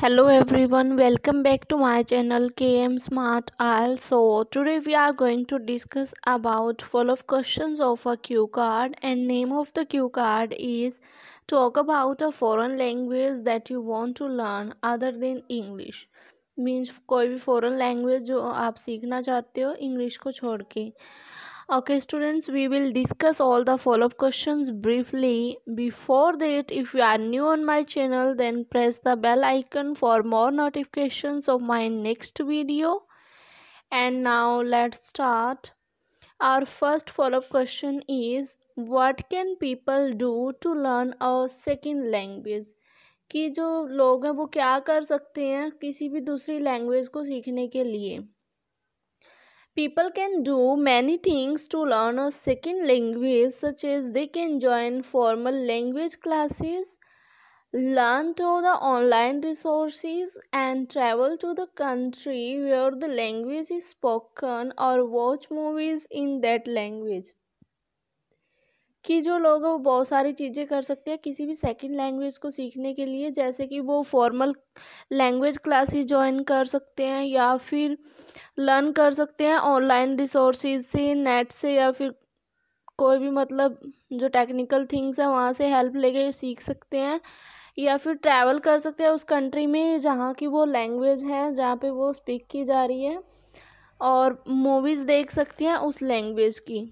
hello everyone welcome back to my channel km smart isle so today we are going to discuss about full of questions of a cue card and name of the cue card is talk about a foreign language that you want to learn other than english means कोई भी foreign language जो आप सीखना चाहते हो english को छोड़ के okay students we will discuss all the follow-up questions briefly before that if you are new on my channel then press the bell icon for more notifications of my next video and now let's start our first follow-up question is what can people do to learn a second language कि जो लोग हैं वो क्या कर सकते हैं किसी भी दूसरी लैंग्वेज को सीखने के लिए People can do many things to learn a second language, such as they can join formal language classes, learn through the online resources, and travel to the country where the language is spoken or watch movies in that language. कि जो लोग हैं वो बहुत सारी चीज़ें कर सकते हैं किसी भी सेकंड लैंग्वेज को सीखने के लिए जैसे कि वो फॉर्मल लैंग्वेज क्लासेस ज्वाइन कर सकते हैं या फिर लर्न कर सकते हैं ऑनलाइन रिसोर्सेज से नेट से या फिर कोई भी मतलब जो टेक्निकल थिंग्स हैं वहाँ से हेल्प लेके सीख सकते हैं या फिर ट्रैवल कर सकते हैं उस कंट्री में जहाँ की वो लैंग्वेज है जहाँ पे वो स्पीक की जा रही है और मूवीज़ देख सकते हैं उस लैंग्वेज की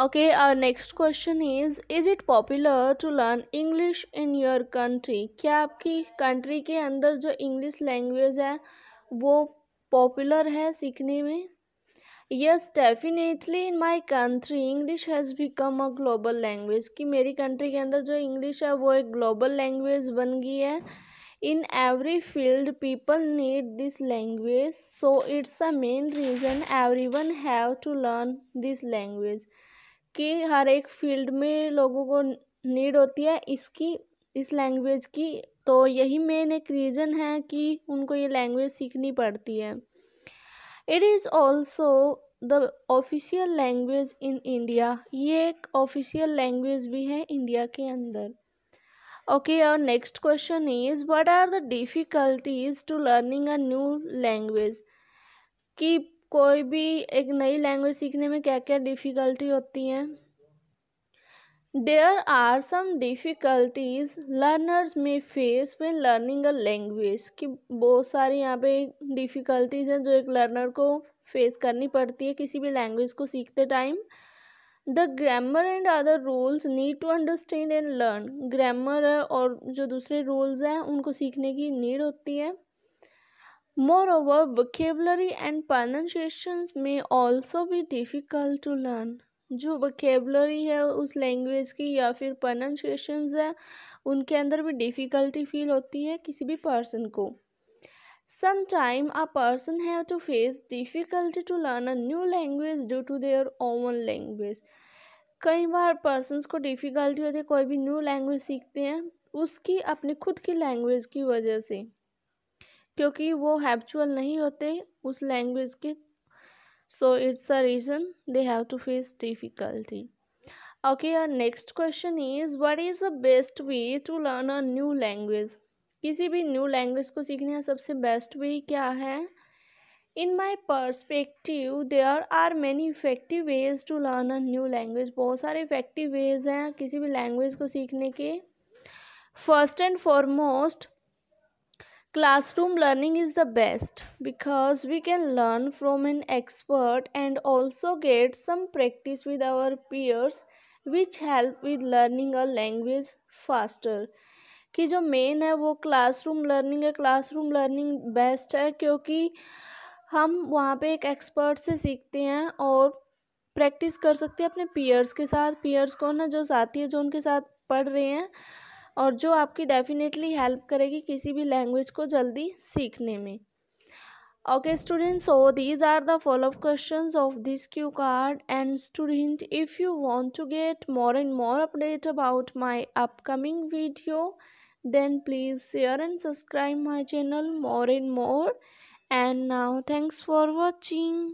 okay our next question is is it popular to learn english in your country क्या आपकी कंट्री के अंदर जो इंग्लिश लैंग्वेज है वो पॉपुलर है सीखने में yes definitely in my country English has become a global language कि मेरी कंट्री के अंदर जो इंग्लिश है वो एक ग्लोबल लैंग्वेज बन गई है in every field people need this language so it's the main reason everyone have to learn this language कि हर एक फील्ड में लोगों को नीड होती है इसकी इस लैंग्वेज की तो यही मेन एक रीज़न है कि उनको ये लैंग्वेज सीखनी पड़ती है it is also the official language in India ये एक ऑफिशियल लैंग्वेज भी है इंडिया के अंदर ओके और next question is what are the difficulties to learning a new language कि कोई भी एक नई लैंग्वेज सीखने में क्या क्या डिफ़िकल्टी होती हैं there are some difficulties learners में फेस में लर्निंग अ लैंग्वेज कि बहुत सारी यहाँ पे डिफ़िकल्टीज हैं जो एक लर्नर को फेस करनी पड़ती है किसी भी लैंग्वेज को सीखते time the grammar and other rules need to understand and learn grammar और जो दूसरे रूल्स हैं उनको सीखने की नीड होती है Moreover, vocabulary and pronunciations may also be difficult to learn. जो वकेबलरी है उस लैंग्वेज की या फिर प्रोनाउंसिएशंस है उनके अंदर भी डिफ़िकल्टी फील होती है किसी भी पर्सन को some time a person have to face difficulty to learn a new language due to their own language कई बार पर्सनस को डिफ़िकल्टी होती है कोई भी न्यू लैंग्वेज सीखते हैं उसकी अपनी खुद की लैंग्वेज की वजह से क्योंकि वो हैबिचुअल नहीं होते उस लैंग्वेज के so it's a reason they have to face difficulty okay यार next question is what is the best way to learn a new language किसी भी न्यू लैंग्वेज को सीखने का सबसे बेस्ट वे क्या है in my perspective there are many effective ways to learn a new language बहुत सारे इफेक्टिव वेज हैं किसी भी लैंग्वेज को सीखने के first and foremost classroom learning is the best because we can learn from an expert and also get some practice with our peers which help with learning a language faster कि जो main है वो classroom learning है classroom learning best है क्योंकि हम वहाँ पे एक एक्सपर्ट से सीखते हैं और प्रैक्टिस कर सकते हैं अपने पीयर्स के साथ पीयर्स को ना जो साथी है जो उनके साथ पढ़ रहे हैं और जो आपकी डेफिनेटली हेल्प करेगी किसी भी लैंग्वेज को जल्दी सीखने में okay students so these are the follow up question of this Q card and student if you want to get more and more update about my upcoming video then please share and subscribe my channel more and more and now thanks for watching